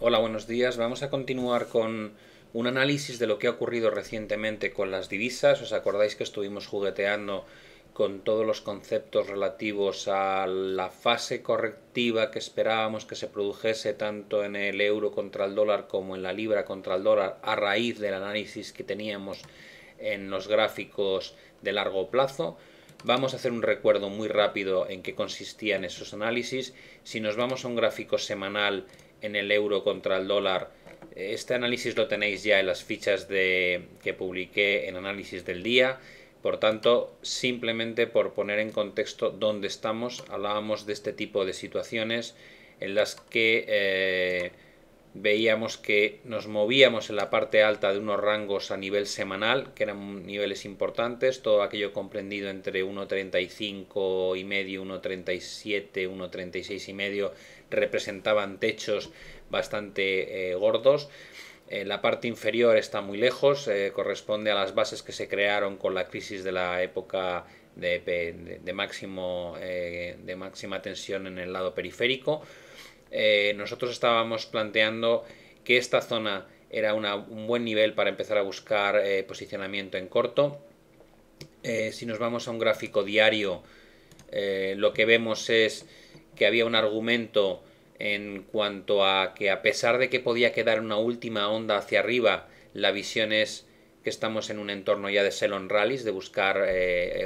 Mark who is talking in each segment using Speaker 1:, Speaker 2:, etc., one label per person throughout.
Speaker 1: Hola, buenos días. Vamos a continuar con un análisis de lo que ha ocurrido recientemente con las divisas. ¿Os acordáis que estuvimos jugueteando con todos los conceptos relativos a la fase correctiva que esperábamos que se produjese tanto en el euro contra el dólar como en la libra contra el dólar a raíz del análisis que teníamos en los gráficos de largo plazo? Vamos a hacer un recuerdo muy rápido en qué consistían esos análisis. Si nos vamos a un gráfico semanal en el euro contra el dólar. Este análisis lo tenéis ya en las fichas de, que publiqué en análisis del día. Por tanto, simplemente por poner en contexto dónde estamos, hablábamos de este tipo de situaciones en las que eh, veíamos que nos movíamos en la parte alta de unos rangos a nivel semanal, que eran niveles importantes, todo aquello comprendido entre 1.35 y medio, 1.37, 1.36 y medio, representaban techos bastante eh, gordos. Eh, la parte inferior está muy lejos, eh, corresponde a las bases que se crearon con la crisis de la época de máxima tensión en el lado periférico. Eh, nosotros estábamos planteando que esta zona era un buen nivel para empezar a buscar eh, posicionamiento en corto. Eh, si nos vamos a un gráfico diario, lo que vemos es que había un argumento en cuanto a que a pesar de que podía quedar una última onda hacia arriba, la visión es que estamos en un entorno ya de sell rallies, de buscar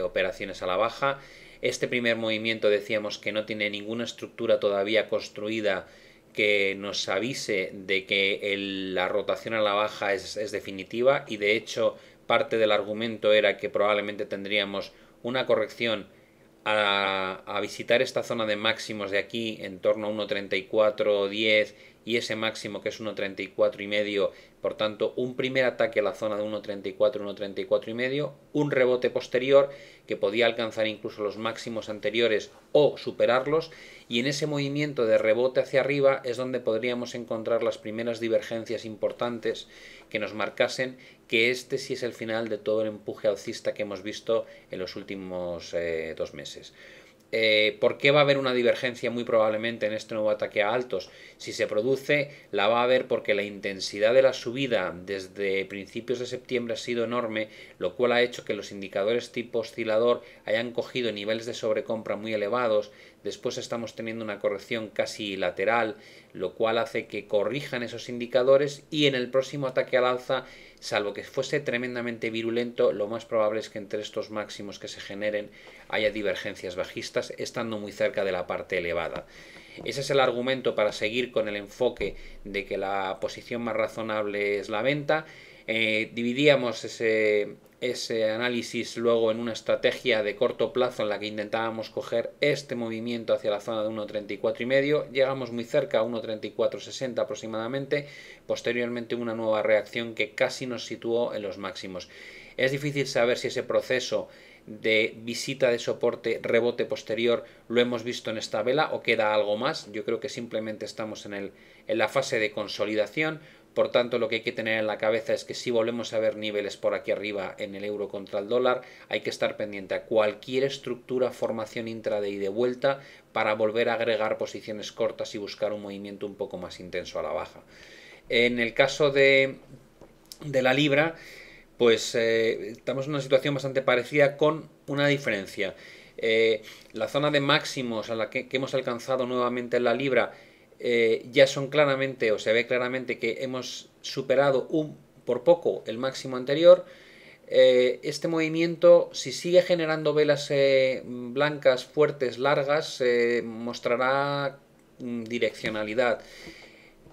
Speaker 1: operaciones a la baja este primer movimiento decíamos que no tiene ninguna estructura todavía construida que nos avise de que la rotación a la baja es, definitiva y de hecho parte del argumento era que probablemente tendríamos una corrección a, a, visitar esta zona de máximos de aquí en torno a 1.34.10 y ese máximo que es 1.34 y medio, por tanto un primer ataque a la zona de 1.34, 1.34 y medio, un rebote posterior que podía alcanzar incluso los máximos anteriores o superarlos y en ese movimiento de rebote hacia arriba es donde podríamos encontrar las primeras divergencias importantes que nos marcasen que este sí es el final de todo el empuje alcista que hemos visto en los últimos eh, dos meses. Eh, ¿por qué va a haber una divergencia muy probablemente en este nuevo ataque a altos? Si se produce, la va a haber porque la intensidad de la subida desde principios de septiembre ha sido enorme, lo cual ha hecho que los indicadores tipo oscilador hayan cogido niveles de sobrecompra muy elevados, Después estamos teniendo una corrección casi lateral, lo cual hace que corrijan esos indicadores y en el próximo ataque al alza, salvo que fuese tremendamente virulento, lo más probable es que entre estos máximos que se generen haya divergencias bajistas estando muy cerca de la parte elevada. Ese es el argumento para seguir con el enfoque de que la posición más razonable es la venta eh, dividíamos ese, ese análisis luego en una estrategia de corto plazo en la que intentábamos coger este movimiento hacia la zona de 1.34 y medio, llegamos muy cerca a 1.3460 aproximadamente, posteriormente una nueva reacción que casi nos situó en los máximos. Es difícil saber si ese proceso de visita de soporte, rebote posterior, lo hemos visto en esta vela o queda algo más. Yo creo que simplemente estamos en, el, en la fase de consolidación por tanto, lo que hay que tener en la cabeza es que si volvemos a ver niveles por aquí arriba en el euro contra el dólar, hay que estar pendiente a cualquier estructura, formación y de vuelta para volver a agregar posiciones cortas y buscar un movimiento un poco más intenso a la baja. En el caso de, la libra, pues eh, estamos en una situación bastante parecida con una diferencia. Eh, la zona de máximos a la que, que hemos alcanzado nuevamente en la libra eh, ya son claramente, o se ve claramente que hemos superado un, por poco el máximo anterior. Eh, este movimiento, si sigue generando velas eh, blancas fuertes, largas, mostrará mm, direccionalidad.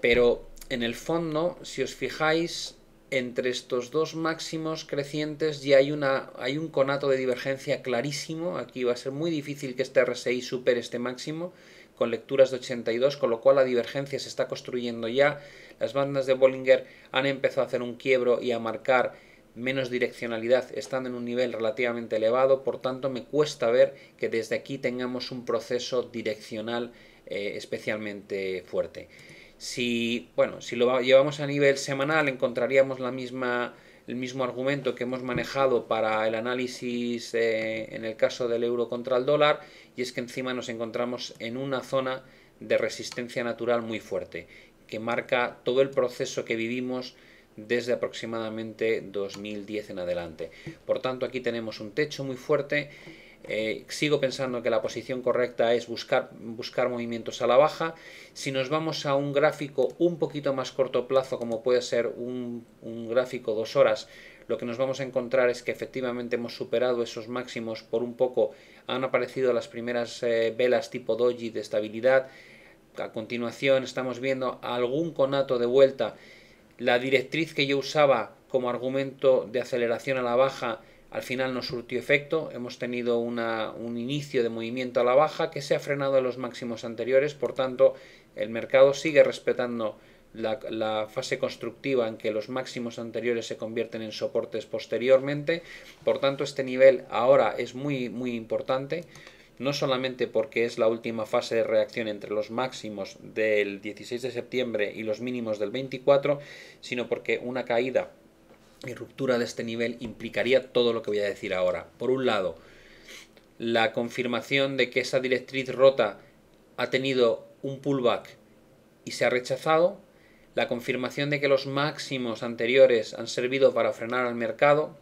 Speaker 1: Pero en el fondo, si os fijáis, entre estos dos máximos crecientes ya hay, una, hay un conato de divergencia clarísimo. Aquí va a ser muy difícil que este RSI supere este máximo con lecturas de 82, con lo cual la divergencia se está construyendo ya. Las bandas de Bollinger han empezado a hacer un quiebro y a marcar menos direccionalidad, estando en un nivel relativamente elevado, por tanto me cuesta ver que desde aquí tengamos un proceso direccional eh, especialmente fuerte. Si, bueno, si lo llevamos a nivel semanal encontraríamos la misma el mismo argumento que hemos manejado para el análisis eh, en el caso del euro contra el dólar y es que encima nos encontramos en una zona de resistencia natural muy fuerte que marca todo el proceso que vivimos desde aproximadamente 2010 en adelante. Por tanto, aquí tenemos un techo muy fuerte eh, sigo pensando que la posición correcta es buscar, buscar movimientos a la baja. Si nos vamos a un gráfico un poquito más corto plazo, como puede ser un, gráfico dos horas, lo que nos vamos a encontrar es que efectivamente hemos superado esos máximos por un poco. Han aparecido las primeras eh, velas tipo doji de estabilidad. A continuación estamos viendo algún conato de vuelta. La directriz que yo usaba como argumento de aceleración a la baja al final no surtió efecto, hemos tenido un inicio de movimiento a la baja que se ha frenado en los máximos anteriores, por tanto el mercado sigue respetando la, fase constructiva en que los máximos anteriores se convierten en soportes posteriormente, por tanto este nivel ahora es muy muy importante, no solamente porque es la última fase de reacción entre los máximos del 16 de septiembre y los mínimos del 24, sino porque una caída y ruptura de este nivel implicaría todo lo que voy a decir ahora. Por un lado, la confirmación de que esa directriz rota ha tenido un pullback y se ha rechazado, la confirmación de que los máximos anteriores han servido para frenar al mercado,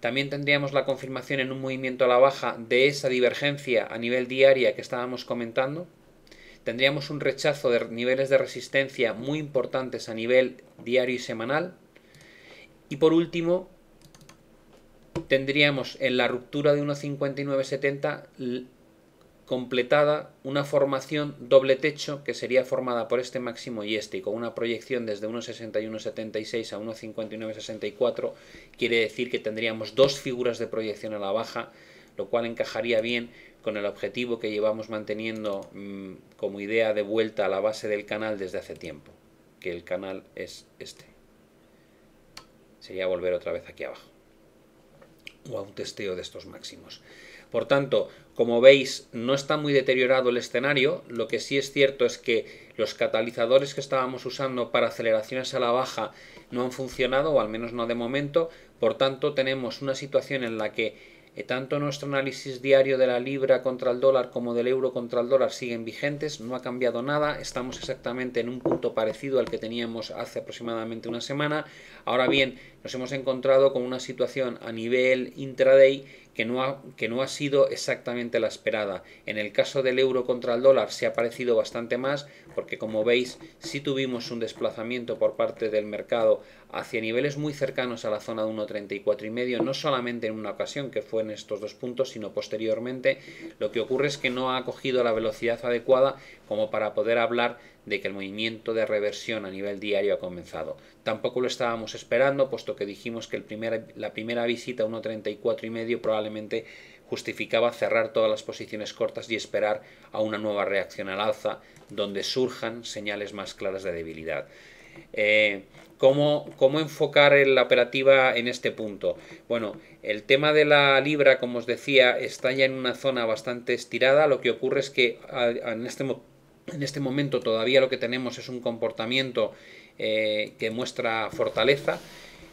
Speaker 1: también tendríamos la confirmación en un movimiento a la baja de esa divergencia a nivel diaria que estábamos comentando, tendríamos un rechazo de niveles de resistencia muy importantes a nivel diario y semanal, y por último, tendríamos en la ruptura de 1.5970 completada una formación doble techo que sería formada por este máximo y este, y con una proyección desde 1.6176 a 1.5964, quiere decir que tendríamos dos figuras de proyección a la baja, lo cual encajaría bien con el objetivo que llevamos manteniendo mm, como idea de vuelta a la base del canal desde hace tiempo, que el canal es este sería volver otra vez aquí abajo o a un testeo de estos máximos. Por tanto, como veis, no está muy deteriorado el escenario, lo que sí es cierto es que los catalizadores que estábamos usando para aceleraciones a la baja no han funcionado, o al menos no de momento, por tanto tenemos una situación en la que tanto nuestro análisis diario de la libra contra el dólar como del euro contra el dólar siguen vigentes, no ha cambiado nada, estamos exactamente en un punto parecido al que teníamos hace aproximadamente una semana. Ahora bien, nos hemos encontrado con una situación a nivel intraday que no, ha, que no ha sido exactamente la esperada. En el caso del euro contra el dólar se ha parecido bastante más porque como veis sí tuvimos un desplazamiento por parte del mercado hacia niveles muy cercanos a la zona de 1.34 y medio, no solamente en una ocasión que fue en estos dos puntos, sino posteriormente. Lo que ocurre es que no ha cogido la velocidad adecuada como para poder hablar de que el movimiento de reversión a nivel diario ha comenzado. Tampoco lo estábamos esperando, puesto que dijimos que el la primera visita 1.34 y medio probablemente justificaba cerrar todas las posiciones cortas y esperar a una nueva reacción al alza, donde surjan señales más claras de debilidad. Eh, ¿cómo, ¿Cómo enfocar la operativa en este punto? Bueno, el tema de la libra, como os decía, está ya en una zona bastante estirada. Lo que ocurre es que en este momento en este momento todavía lo que tenemos es un comportamiento eh, que muestra fortaleza.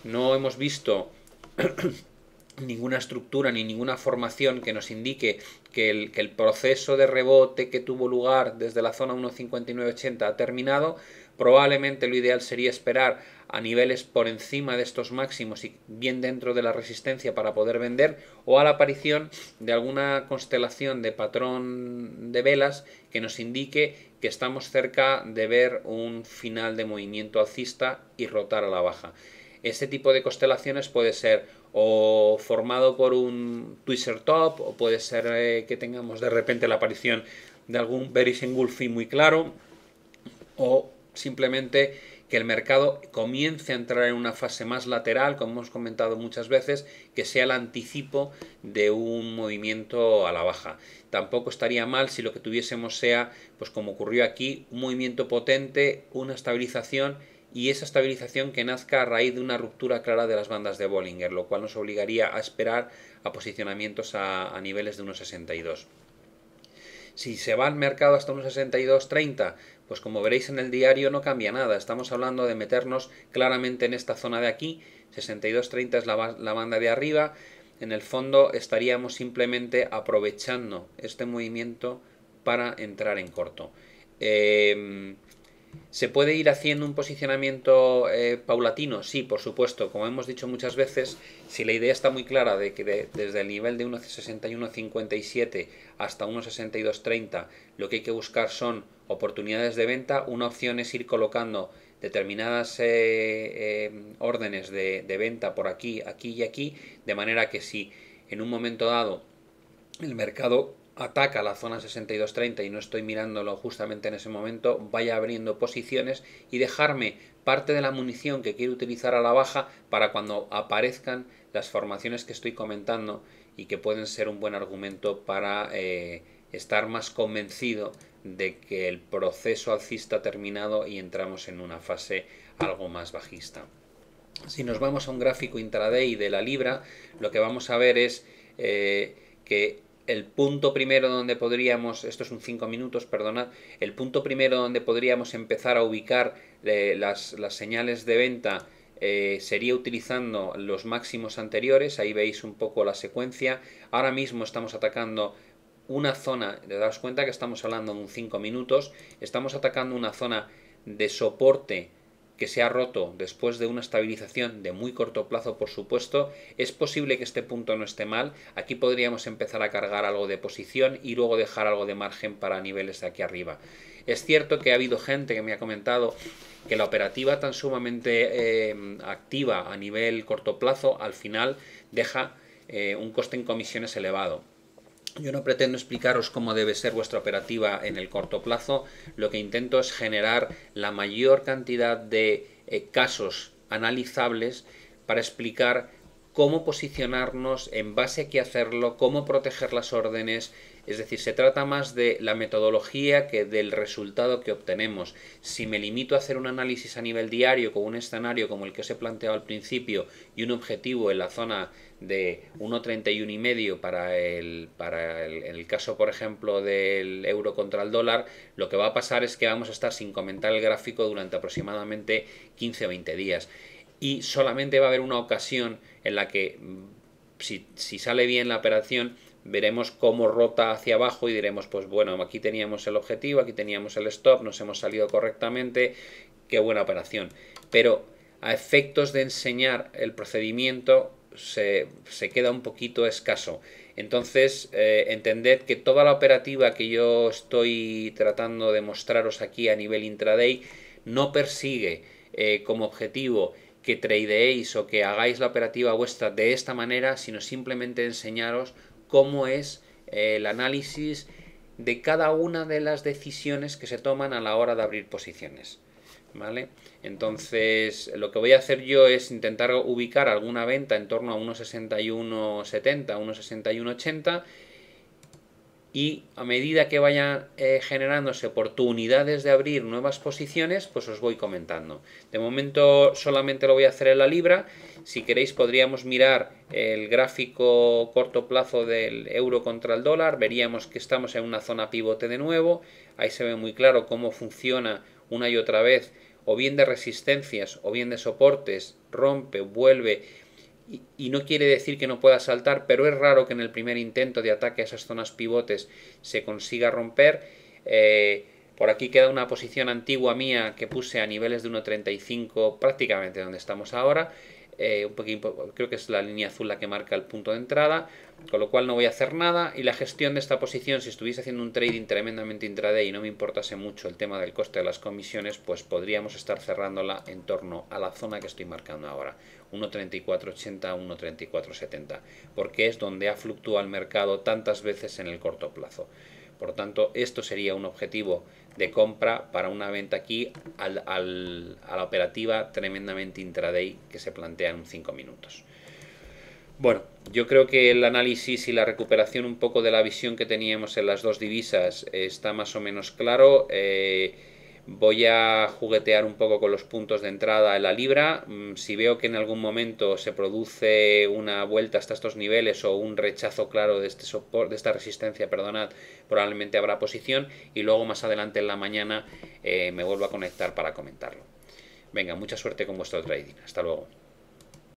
Speaker 1: No hemos visto ninguna estructura ni ninguna formación que nos indique que el, que el, proceso de rebote que tuvo lugar desde la zona 1.5980 ha terminado, probablemente lo ideal sería esperar a niveles por encima de estos máximos y bien dentro de la resistencia para poder vender o a la aparición de alguna constelación de patrón de velas que nos indique que estamos cerca de ver un final de movimiento alcista y rotar a la baja. Ese tipo de constelaciones puede ser o formado por un twister top o puede ser eh, que tengamos de repente la aparición de algún bearish engulfing muy claro o simplemente que el mercado comience a entrar en una fase más lateral, como hemos comentado muchas veces, que sea el anticipo de un movimiento a la baja. Tampoco estaría mal si lo que tuviésemos sea, pues como ocurrió aquí, un movimiento potente, una estabilización y esa estabilización que nazca a raíz de una ruptura clara de las bandas de Bollinger, lo cual nos obligaría a esperar a posicionamientos a, a niveles de unos 1,62. Si se va al mercado hasta unos 62.30, pues como veréis en el diario no cambia nada. Estamos hablando de meternos claramente en esta zona de aquí. 62.30 es la, banda de arriba. En el fondo estaríamos simplemente aprovechando este movimiento para entrar en corto. Eh, ¿Se puede ir haciendo un posicionamiento eh, paulatino? Sí, por supuesto. Como hemos dicho muchas veces, si la idea está muy clara de que desde el nivel de 1,6157 hasta 1,6230 lo que hay que buscar son oportunidades de venta, una opción es ir colocando determinadas eh, eh, órdenes de, de venta por aquí, aquí y aquí, de manera que si en un momento dado el mercado ataca la zona 62.30 y no estoy mirándolo justamente en ese momento, vaya abriendo posiciones y dejarme parte de la munición que quiero utilizar a la baja para cuando aparezcan las formaciones que estoy comentando y que pueden ser un buen argumento para eh, estar más convencido de que el proceso alcista ha terminado y entramos en una fase algo más bajista. Si nos vamos a un gráfico intraday de la libra, lo que vamos a ver es eh, que el punto primero donde podríamos, esto es un 5 minutos, perdonad, el punto primero donde podríamos empezar a ubicar eh, las, señales de venta eh, sería utilizando los máximos anteriores, ahí veis un poco la secuencia, ahora mismo estamos atacando una zona, te das cuenta que estamos hablando de un 5 minutos, estamos atacando una zona de soporte que se ha roto después de una estabilización de muy corto plazo, por supuesto, es posible que este punto no esté mal. Aquí podríamos empezar a cargar algo de posición y luego dejar algo de margen para niveles de aquí arriba. Es cierto que ha habido gente que me ha comentado que la operativa tan sumamente eh, activa a nivel corto plazo al final deja eh, un coste en comisiones elevado. Yo no pretendo explicaros cómo debe ser vuestra operativa en el corto plazo, lo que intento es generar la mayor cantidad de eh, casos analizables para explicar cómo posicionarnos, en base a qué hacerlo, cómo proteger las órdenes, es decir, se trata más de la metodología que del resultado que obtenemos. Si me limito a hacer un análisis a nivel diario con un escenario como el que os he planteado al principio y un objetivo en la zona de 1,31 y medio para el para el caso por ejemplo del euro contra el dólar lo que va a pasar es que vamos a estar sin comentar el gráfico durante aproximadamente 15 o 20 días y solamente va a haber una ocasión en la que mm, si, si sale bien la operación veremos cómo rota hacia abajo y diremos, pues bueno, aquí teníamos el objetivo, aquí teníamos el stop, nos hemos salido correctamente, qué buena operación. Pero a efectos de enseñar el procedimiento se, queda un poquito escaso. Entonces, eh, entended que toda la operativa que yo estoy tratando de mostraros aquí a nivel intraday no persigue eh, como objetivo que tradeéis o que hagáis la operativa vuestra de esta manera, sino simplemente enseñaros cómo es eh, el análisis de cada una de las decisiones que se toman a la hora de abrir posiciones. ¿Vale? Entonces, lo que voy a hacer yo es intentar ubicar alguna venta en torno a 1.61.70, 1.61.80 y a medida que vayan eh, generándose oportunidades de abrir nuevas posiciones, pues os voy comentando. De momento solamente lo voy a hacer en la libra. Si queréis podríamos mirar el gráfico corto plazo del euro contra el dólar. Veríamos que estamos en una zona pivote de nuevo. Ahí se ve muy claro cómo funciona una y otra vez o bien de resistencias o bien de soportes, rompe, vuelve y, no quiere decir que no pueda saltar, pero es raro que en el primer intento de ataque a esas zonas pivotes se consiga romper. Eh, por aquí queda una posición antigua mía que puse a niveles de 1.35 prácticamente donde estamos ahora eh, un poquito, creo que es la línea azul la que marca el punto de entrada, con lo cual no voy a hacer nada y la gestión de esta posición, si estuviese haciendo un trading tremendamente intraday y no me importase mucho el tema del coste de las comisiones, pues podríamos estar cerrándola en torno a la zona que estoy marcando ahora, 1.3480, 1.3470, porque es donde ha fluctuado el mercado tantas veces en el corto plazo. Por tanto, esto sería un objetivo de compra para una venta aquí a la operativa tremendamente intraday que se plantea en 5 minutos. Bueno, yo creo que el análisis y la recuperación un poco de la visión que teníamos en las dos divisas está más o menos claro. Eh, Voy a juguetear un poco con los puntos de entrada en la libra. Mm, si veo que en algún momento se produce una vuelta hasta estos niveles o un rechazo claro de, este de esta resistencia, perdonad, probablemente habrá posición y luego más adelante en la mañana eh, me vuelvo a conectar para comentarlo. Venga, mucha suerte con vuestro trading. Hasta luego.